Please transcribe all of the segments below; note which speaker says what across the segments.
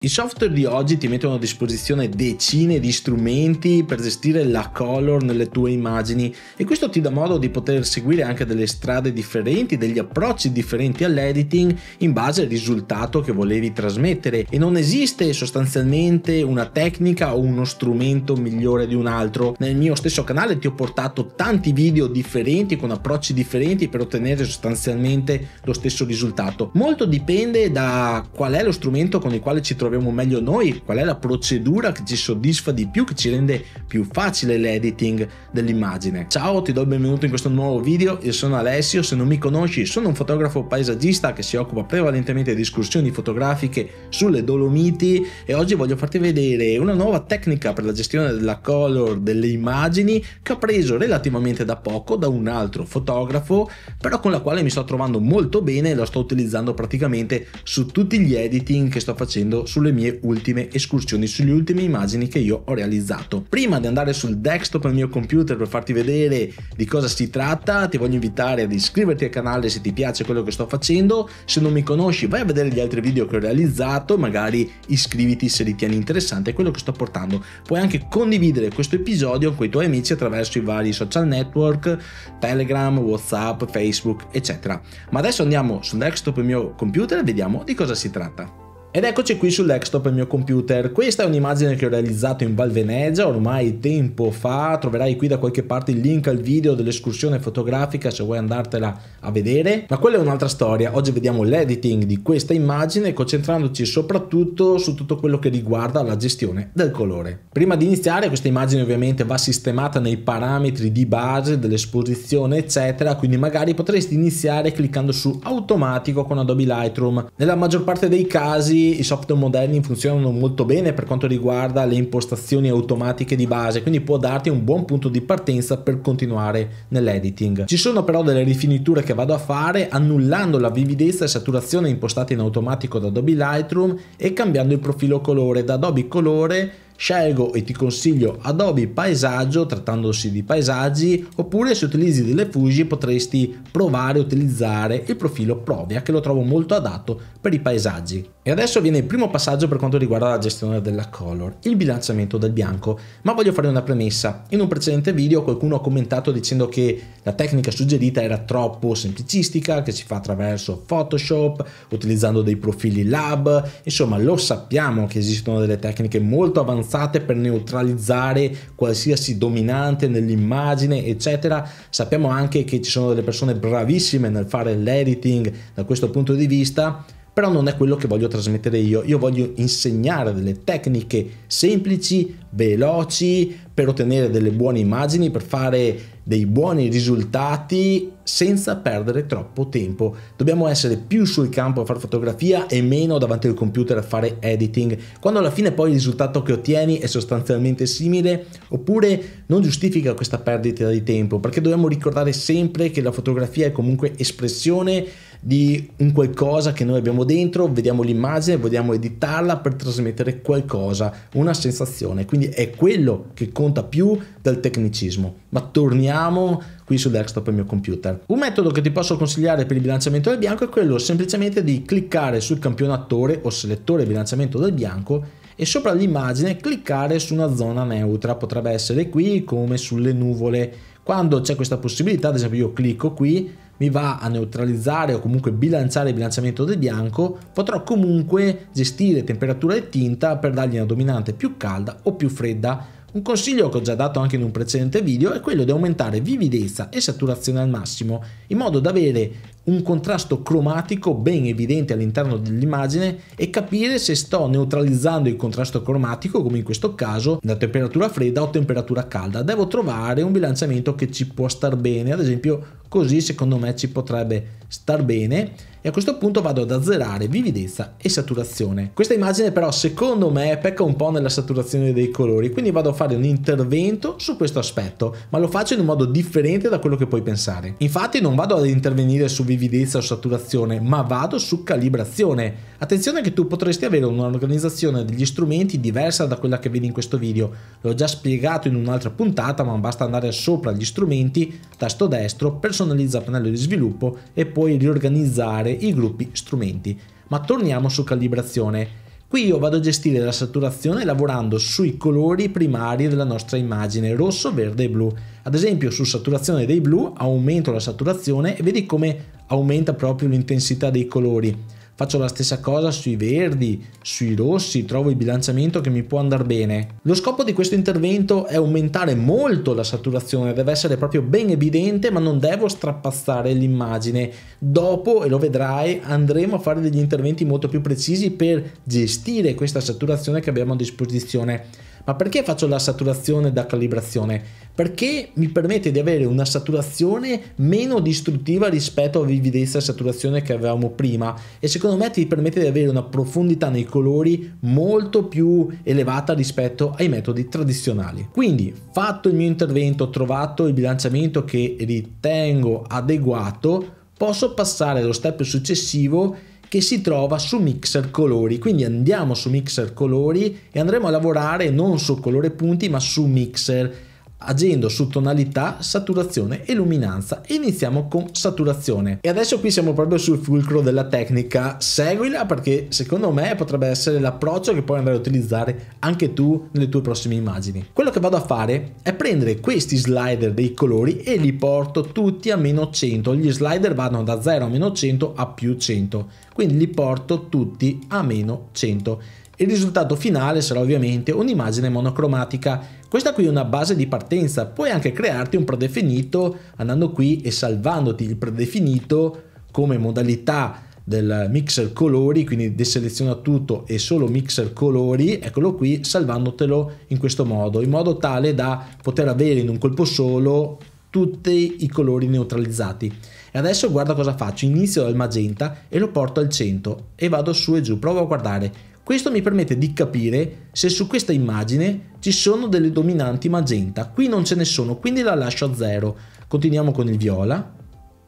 Speaker 1: I software di oggi ti mettono a disposizione decine di strumenti per gestire la color nelle tue immagini e questo ti dà modo di poter seguire anche delle strade differenti, degli approcci differenti all'editing in base al risultato che volevi trasmettere e non esiste sostanzialmente una tecnica o uno strumento migliore di un altro. Nel mio stesso canale ti ho portato tanti video differenti con approcci differenti per ottenere sostanzialmente lo stesso risultato. Molto dipende da qual è lo strumento con il quale ci troviamo troviamo meglio noi, qual è la procedura che ci soddisfa di più, che ci rende più facile l'editing dell'immagine. Ciao, ti do il benvenuto in questo nuovo video, io sono Alessio, se non mi conosci sono un fotografo paesaggista che si occupa prevalentemente di escursioni fotografiche sulle Dolomiti e oggi voglio farti vedere una nuova tecnica per la gestione della color delle immagini che ho preso relativamente da poco da un altro fotografo, però con la quale mi sto trovando molto bene e la sto utilizzando praticamente su tutti gli editing che sto facendo su sulle mie ultime escursioni, sulle ultime immagini che io ho realizzato. Prima di andare sul desktop del mio computer per farti vedere di cosa si tratta, ti voglio invitare ad iscriverti al canale se ti piace quello che sto facendo, se non mi conosci vai a vedere gli altri video che ho realizzato, magari iscriviti se ritieni interessante quello che sto portando. Puoi anche condividere questo episodio con i tuoi amici attraverso i vari social network, Telegram, WhatsApp, Facebook, eccetera. Ma adesso andiamo sul desktop del mio computer e vediamo di cosa si tratta. Ed eccoci qui sul desktop del mio computer, questa è un'immagine che ho realizzato in Val Venezia ormai tempo fa, troverai qui da qualche parte il link al video dell'escursione fotografica se vuoi andartela a vedere, ma quella è un'altra storia, oggi vediamo l'editing di questa immagine concentrandoci soprattutto su tutto quello che riguarda la gestione del colore. Prima di iniziare questa immagine ovviamente va sistemata nei parametri di base dell'esposizione eccetera, quindi magari potresti iniziare cliccando su automatico con Adobe Lightroom, nella maggior parte dei casi oggi i software moderni funzionano molto bene per quanto riguarda le impostazioni automatiche di base, quindi può darti un buon punto di partenza per continuare nell'editing. Ci sono però delle rifiniture che vado a fare annullando la vividezza e saturazione impostate in automatico da Adobe Lightroom e cambiando il profilo colore da Adobe Colore Scelgo e ti consiglio Adobe Paesaggio trattandosi di paesaggi oppure se utilizzi delle Fuji potresti provare a utilizzare il profilo Provia che lo trovo molto adatto per i paesaggi. E adesso viene il primo passaggio per quanto riguarda la gestione della color, il bilanciamento del bianco, ma voglio fare una premessa. In un precedente video qualcuno ha commentato dicendo che la tecnica suggerita era troppo semplicistica, che si fa attraverso Photoshop, utilizzando dei profili lab, insomma lo sappiamo che esistono delle tecniche molto avanzate avanzate per neutralizzare qualsiasi dominante nell'immagine, eccetera. Sappiamo anche che ci sono delle persone bravissime nel fare l'editing da questo punto di vista però non è quello che voglio trasmettere io, io voglio insegnare delle tecniche semplici, veloci, per ottenere delle buone immagini, per fare dei buoni risultati senza perdere troppo tempo. Dobbiamo essere più sul campo a fare fotografia e meno davanti al computer a fare editing, quando alla fine poi il risultato che ottieni è sostanzialmente simile oppure non giustifica questa perdita di tempo, perché dobbiamo ricordare sempre che la fotografia è comunque espressione di un qualcosa che noi abbiamo dentro, vediamo l'immagine, vogliamo editarla per trasmettere qualcosa, una sensazione. Quindi è quello che conta più del tecnicismo. Ma torniamo qui sul desktop del mio computer. Un metodo che ti posso consigliare per il bilanciamento del bianco è quello semplicemente di cliccare sul campionatore o selettore bilanciamento del bianco e sopra l'immagine cliccare su una zona neutra, potrebbe essere qui come sulle nuvole. Quando c'è questa possibilità, ad esempio io clicco qui, mi va a neutralizzare o comunque bilanciare il bilanciamento del bianco, potrò comunque gestire temperatura e tinta per dargli una dominante più calda o più fredda un consiglio che ho già dato anche in un precedente video è quello di aumentare vividezza e saturazione al massimo, in modo da avere un contrasto cromatico ben evidente all'interno dell'immagine e capire se sto neutralizzando il contrasto cromatico, come in questo caso, da temperatura fredda o temperatura calda. Devo trovare un bilanciamento che ci può star bene, ad esempio così secondo me ci potrebbe star bene a questo punto vado ad azzerare vividezza e saturazione. Questa immagine però secondo me pecca un po' nella saturazione dei colori, quindi vado a fare un intervento su questo aspetto, ma lo faccio in un modo differente da quello che puoi pensare. Infatti non vado ad intervenire su vividezza o saturazione, ma vado su calibrazione. Attenzione che tu potresti avere un'organizzazione degli strumenti diversa da quella che vedi in questo video. L'ho già spiegato in un'altra puntata, ma basta andare sopra gli strumenti, tasto destro, personalizza pannello di sviluppo e puoi riorganizzare i gruppi strumenti. Ma torniamo su calibrazione. Qui io vado a gestire la saturazione lavorando sui colori primari della nostra immagine, rosso, verde e blu. Ad esempio su saturazione dei blu aumento la saturazione e vedi come aumenta proprio l'intensità dei colori. Faccio la stessa cosa sui verdi, sui rossi, trovo il bilanciamento che mi può andare bene. Lo scopo di questo intervento è aumentare molto la saturazione, deve essere proprio ben evidente ma non devo strappazzare l'immagine. Dopo, e lo vedrai, andremo a fare degli interventi molto più precisi per gestire questa saturazione che abbiamo a disposizione. Ma perché faccio la saturazione da calibrazione? Perché mi permette di avere una saturazione meno distruttiva rispetto a vividezza e saturazione che avevamo prima e secondo me ti permette di avere una profondità nei colori molto più elevata rispetto ai metodi tradizionali. Quindi fatto il mio intervento, ho trovato il bilanciamento che ritengo adeguato, posso passare allo step successivo che si trova su Mixer Colori. Quindi andiamo su Mixer Colori e andremo a lavorare non su colore punti ma su Mixer agendo su tonalità, saturazione e luminanza. Iniziamo con saturazione. E adesso qui siamo proprio sul fulcro della tecnica. Seguila perché secondo me potrebbe essere l'approccio che puoi andare a utilizzare anche tu nelle tue prossime immagini. Quello che vado a fare è prendere questi slider dei colori e li porto tutti a meno 100. Gli slider vanno da 0 a meno 100 a più 100. Quindi li porto tutti a meno 100 il risultato finale sarà ovviamente un'immagine monocromatica. Questa qui è una base di partenza, puoi anche crearti un predefinito andando qui e salvandoti il predefinito come modalità del mixer colori, quindi deseleziona tutto e solo mixer colori, eccolo qui, salvandotelo in questo modo, in modo tale da poter avere in un colpo solo tutti i colori neutralizzati. E adesso guarda cosa faccio, inizio dal magenta e lo porto al 100 e vado su e giù, provo a guardare, questo mi permette di capire se su questa immagine ci sono delle dominanti magenta. Qui non ce ne sono, quindi la lascio a zero. Continuiamo con il viola,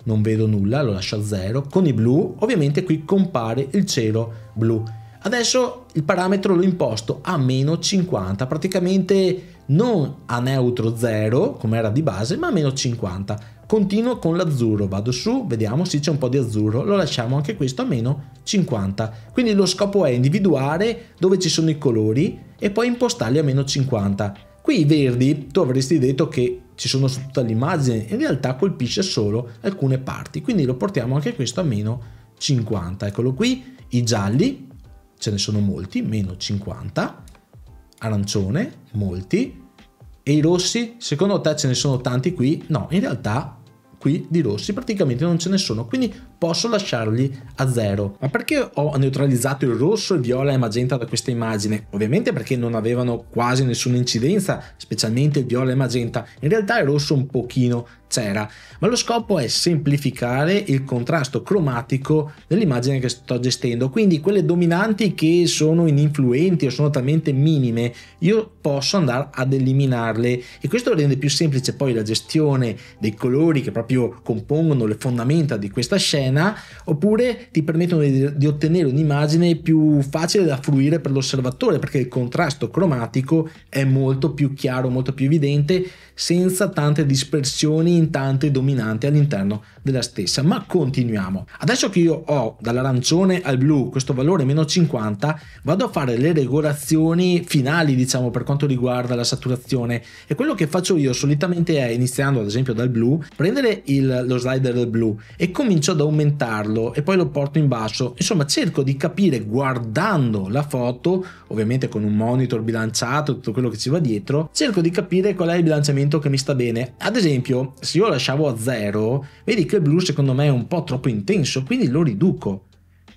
Speaker 1: non vedo nulla, lo lascio a zero. Con i blu, ovviamente qui compare il cielo blu. Adesso il parametro lo imposto a meno 50, praticamente non a neutro 0 come era di base, ma a meno 50. Continuo con l'azzurro, vado su, vediamo, se c'è un po' di azzurro, lo lasciamo anche questo a meno 50. Quindi lo scopo è individuare dove ci sono i colori e poi impostarli a meno 50. Qui i verdi, tu avresti detto che ci sono su tutta l'immagine, in realtà colpisce solo alcune parti, quindi lo portiamo anche questo a meno 50. Eccolo qui, i gialli, ce ne sono molti, meno 50, arancione, molti, e i rossi? Secondo te ce ne sono tanti qui? No, in realtà qui di rossi praticamente non ce ne sono, quindi posso lasciarli a zero. Ma perché ho neutralizzato il rosso, il viola e il magenta da questa immagine? Ovviamente perché non avevano quasi nessuna incidenza, specialmente il viola e il magenta. In realtà il rosso un pochino c'era, ma lo scopo è semplificare il contrasto cromatico dell'immagine che sto gestendo, quindi quelle dominanti che sono ininfluenti o sono talmente minime, io posso andare ad eliminarle e questo rende più semplice poi la gestione dei colori che proprio compongono le fondamenta di questa scena scena oppure ti permettono di, di ottenere un'immagine più facile da fruire per l'osservatore perché il contrasto cromatico è molto più chiaro, molto più evidente senza tante dispersioni in tante dominanti all'interno della stessa. Ma continuiamo. Adesso che io ho dall'arancione al blu questo valore meno 50, vado a fare le regolazioni finali, diciamo, per quanto riguarda la saturazione. E quello che faccio io solitamente è, iniziando ad esempio dal blu, prendere il, lo slider del blu e comincio ad aumentarlo e poi lo porto in basso. Insomma, cerco di capire guardando la foto, ovviamente con un monitor bilanciato, tutto quello che ci va dietro, cerco di capire qual è il bilanciamento atteggiamento che mi sta bene. Ad esempio, se io lasciavo a zero, vedi che il blu secondo me è un po' troppo intenso, quindi lo riduco.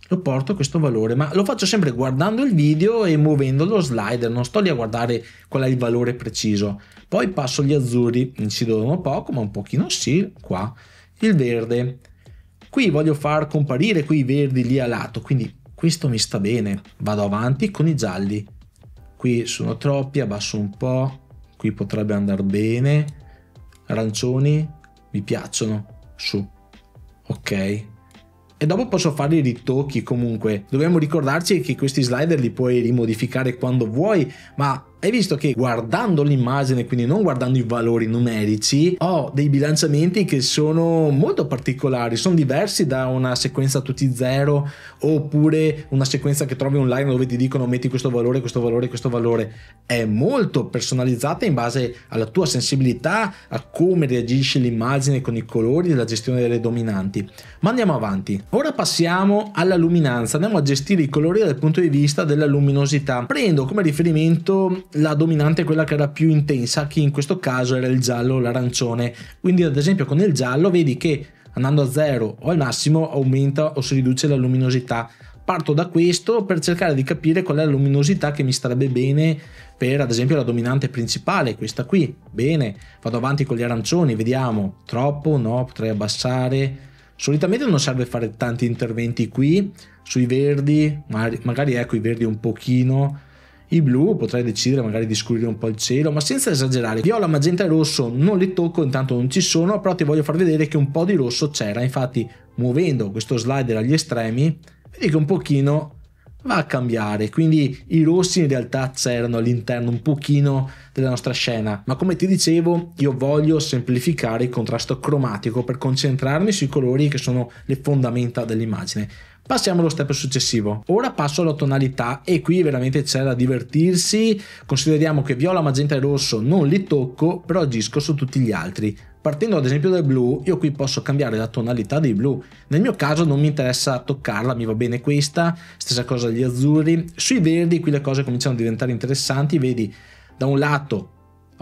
Speaker 1: Lo porto a questo valore, ma lo faccio sempre guardando il video e muovendo lo slider, non sto lì a guardare qual è il valore preciso. Poi passo gli azzurri, incidono poco, ma un pochino sì, qua. Il verde. Qui voglio far comparire quei verdi lì a lato, quindi questo mi sta bene. Vado avanti con i gialli. Qui sono troppi, abbasso un po', qui potrebbe andare bene, arancioni mi piacciono, su, ok, e dopo posso fare i ritocchi comunque. Dobbiamo ricordarci che questi slider li puoi rimodificare quando vuoi, ma hai visto che guardando l'immagine, quindi non guardando i valori numerici, ho dei bilanciamenti che sono molto particolari, sono diversi da una sequenza tutti zero oppure una sequenza che trovi online dove ti dicono metti questo valore, questo valore, questo valore. È molto personalizzata in base alla tua sensibilità, a come reagisce l'immagine con i colori e la gestione delle dominanti. Ma andiamo avanti. Ora passiamo alla luminanza, andiamo a gestire i colori dal punto di vista della luminosità. Prendo come riferimento la dominante è quella che era più intensa, che in questo caso era il giallo o l'arancione. Quindi ad esempio con il giallo vedi che andando a zero o al massimo aumenta o si riduce la luminosità. Parto da questo per cercare di capire qual è la luminosità che mi starebbe bene per ad esempio la dominante principale, questa qui. Bene, vado avanti con gli arancioni, vediamo. Troppo? No, potrei abbassare. Solitamente non serve fare tanti interventi qui, sui verdi, magari ecco i verdi un pochino i blu potrei decidere magari di scurire un po' il cielo, ma senza esagerare. Viola, magenta e rosso non li tocco, intanto non ci sono, però ti voglio far vedere che un po' di rosso c'era. Infatti, muovendo questo slider agli estremi, vedi che un pochino va a cambiare, quindi i rossi in realtà c'erano all'interno un pochino della nostra scena, ma come ti dicevo io voglio semplificare il contrasto cromatico per concentrarmi sui colori che sono le fondamenta dell'immagine. Passiamo allo step successivo. Ora passo alla tonalità e qui veramente c'è da divertirsi. Consideriamo che viola, magenta e rosso non li tocco, però agisco su tutti gli altri. Partendo ad esempio dal blu, io qui posso cambiare la tonalità dei blu. Nel mio caso non mi interessa toccarla, mi va bene questa. Stessa cosa agli azzurri. Sui verdi qui le cose cominciano a diventare interessanti, vedi da un lato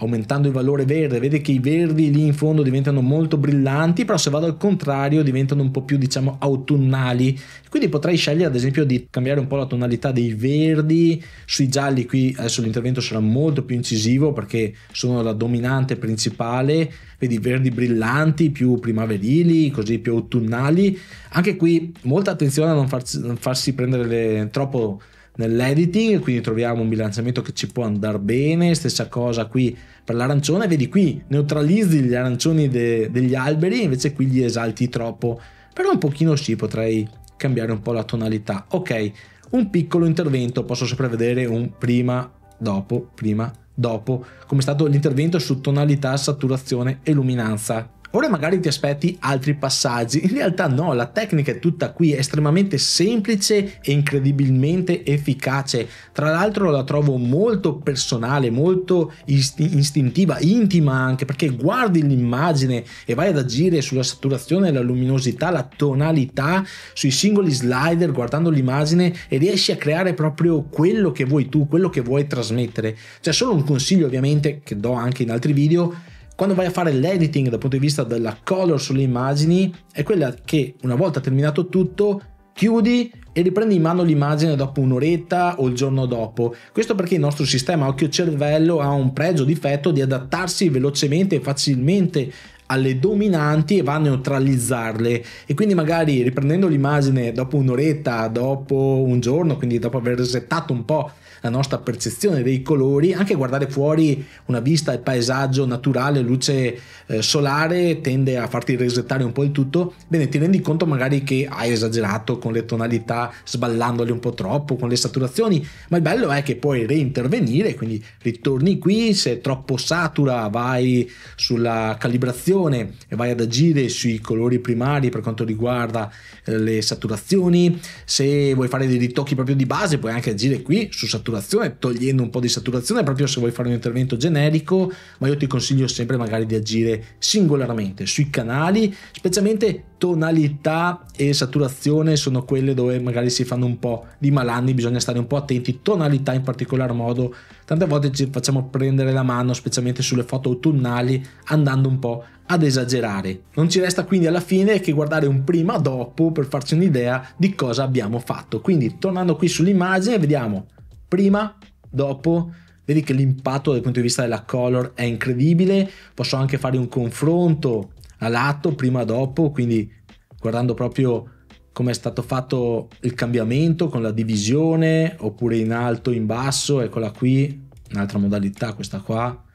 Speaker 1: aumentando il valore verde, vedi che i verdi lì in fondo diventano molto brillanti, però se vado al contrario diventano un po' più diciamo autunnali, quindi potrei scegliere ad esempio di cambiare un po' la tonalità dei verdi, sui gialli qui adesso l'intervento sarà molto più incisivo perché sono la dominante principale, vedi verdi brillanti, più primaverili, così più autunnali, anche qui molta attenzione a non farsi, non farsi prendere le, troppo nell'editing, quindi troviamo un bilanciamento che ci può andare bene, stessa cosa qui per l'arancione, vedi qui neutralizzi gli arancioni de, degli alberi, invece qui li esalti troppo, però un pochino sì, potrei cambiare un po' la tonalità. Ok, un piccolo intervento, posso sempre vedere un prima, dopo, prima, dopo, come è stato l'intervento su tonalità, saturazione e luminanza. Ora magari ti aspetti altri passaggi, in realtà no, la tecnica è tutta qui, è estremamente semplice e incredibilmente efficace. Tra l'altro la trovo molto personale, molto isti- istintiva, intima anche, perché guardi l'immagine e vai ad agire sulla saturazione, la luminosità, la tonalità, sui singoli slider guardando l'immagine e riesci a creare proprio quello che vuoi tu, quello che vuoi trasmettere. C'è solo un consiglio ovviamente che do anche in altri video, quando vai a fare l'editing dal punto di vista della color sulle immagini è quella che una volta terminato tutto chiudi e riprendi in mano l'immagine dopo un'oretta o il giorno dopo. Questo perché il nostro sistema occhio-cervello ha un pregio difetto di adattarsi velocemente e facilmente alle dominanti e va a neutralizzarle e quindi magari riprendendo l'immagine dopo un'oretta, dopo un giorno, quindi dopo aver resettato un po' la nostra percezione dei colori, anche guardare fuori una vista, il paesaggio naturale, luce eh, solare tende a farti resettare un po' il tutto, bene ti rendi conto magari che hai esagerato con le tonalità sballandole un po' troppo, con le saturazioni, ma il bello è che puoi reintervenire, quindi ritorni qui, se è troppo satura vai sulla calibrazione, saturazione e vai ad agire sui colori primari per quanto riguarda eh, le saturazioni, se vuoi fare dei ritocchi proprio di base puoi anche agire qui su saturazione togliendo un po' di saturazione proprio se vuoi fare un intervento generico, ma io ti consiglio sempre magari di agire singolarmente sui canali, specialmente tonalità e saturazione sono quelle dove magari si fanno un po' di malanni, bisogna stare un po' attenti, tonalità in particolar modo, tante volte ci facciamo prendere la mano, specialmente sulle foto autunnali, andando un po' ad esagerare. Non ci resta quindi alla fine che guardare un prima dopo per farci un'idea di cosa abbiamo fatto. Quindi tornando qui sull'immagine, vediamo prima, dopo, vedi che l'impatto dal punto di vista della color è incredibile, posso anche fare un confronto a lato, prima dopo, quindi guardando proprio come è stato fatto il cambiamento con la divisione, oppure in alto, in basso, eccola qui, un'altra modalità questa qua.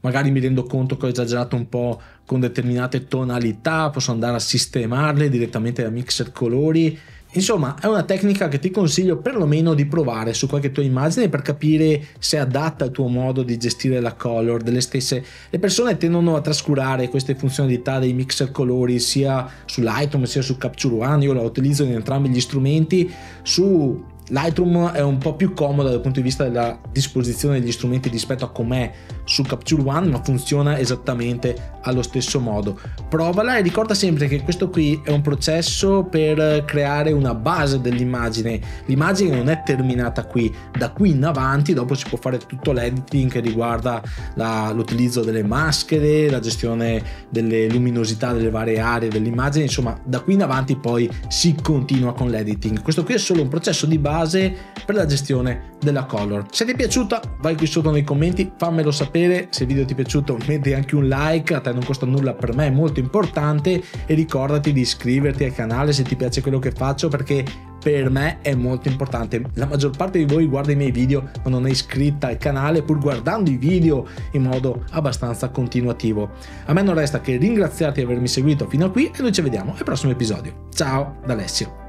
Speaker 1: Magari mi rendo conto che ho esagerato un po' con determinate tonalità, posso andare a sistemarle direttamente da mixer colori Insomma, è una tecnica che ti consiglio perlomeno di provare su qualche tua immagine per capire se è adatta al tuo modo di gestire la color delle stesse. Le persone tendono a trascurare queste funzionalità dei mixer colori sia su Lightroom sia su Capture One, io la utilizzo in entrambi gli strumenti, su Lightroom è un po' più comoda dal punto di vista della disposizione degli strumenti rispetto a com'è su Capture One, ma funziona esattamente allo stesso modo. Provala e ricorda sempre che questo qui è un processo per creare una base dell'immagine. L'immagine non è terminata qui, da qui in avanti dopo si può fare tutto l'editing che riguarda la, l'utilizzo delle maschere, la gestione delle luminosità delle varie aree dell'immagine, insomma da qui in avanti poi si continua con l'editing. Questo qui è solo un processo di base base per la gestione della color. Se ti è piaciuta vai qui sotto nei commenti, fammelo sapere, se il video ti è piaciuto metti anche un like, a te non costa nulla, per me è molto importante e ricordati di iscriverti al canale se ti piace quello che faccio perché per me è molto importante. La maggior parte di voi guarda i miei video ma non è iscritta al canale pur guardando i video in modo abbastanza continuativo. A me non resta che ringraziarti di avermi seguito fino a qui e noi ci vediamo al prossimo episodio. Ciao da Alessio.